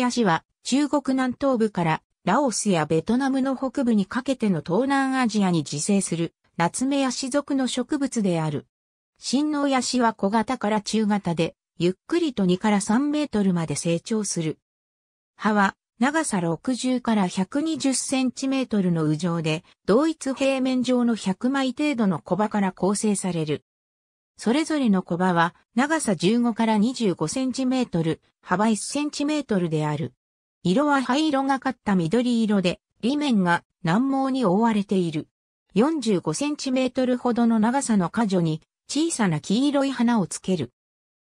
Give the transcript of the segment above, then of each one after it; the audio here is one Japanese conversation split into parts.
谷市は中国南東部からラオスやベトナムの北部にかけての東南アジアに自生するナツメヤシ属の植物である。新農ヤシは小型から中型で、ゆっくりと2から3メートルまで成長する。葉は長さ60から120センチメートルの羽状で、同一平面上の100枚程度の小葉から構成される。それぞれの小葉は長さ15から25センチメートル、幅1センチメートルである。色は灰色がかった緑色で、裏面が難毛に覆われている。45センチメートルほどの長さの果樹に小さな黄色い花をつける。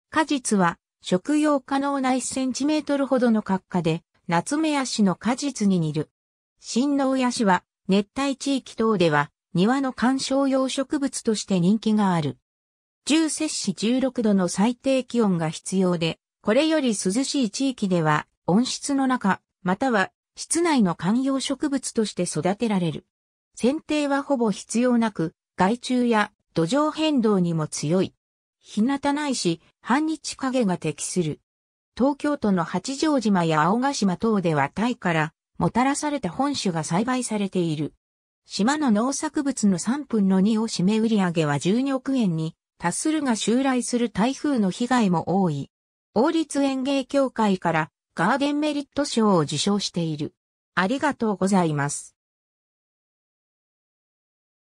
果実は食用可能な1センチメートルほどの角化で、夏目足の果実に似る。新農足は熱帯地域等では庭の観賞用植物として人気がある。重摂氏16度の最低気温が必要で、これより涼しい地域では温室の中、または室内の観葉植物として育てられる。剪定はほぼ必要なく、害虫や土壌変動にも強い。日向ないし、半日影が適する。東京都の八丈島や青ヶ島等ではタイからもたらされた本種が栽培されている。島の農作物の3分の2を占め売上は12億円に達するが襲来する台風の被害も多い。王立園芸協会からガーデンメリット賞を受賞している。ありがとうございます。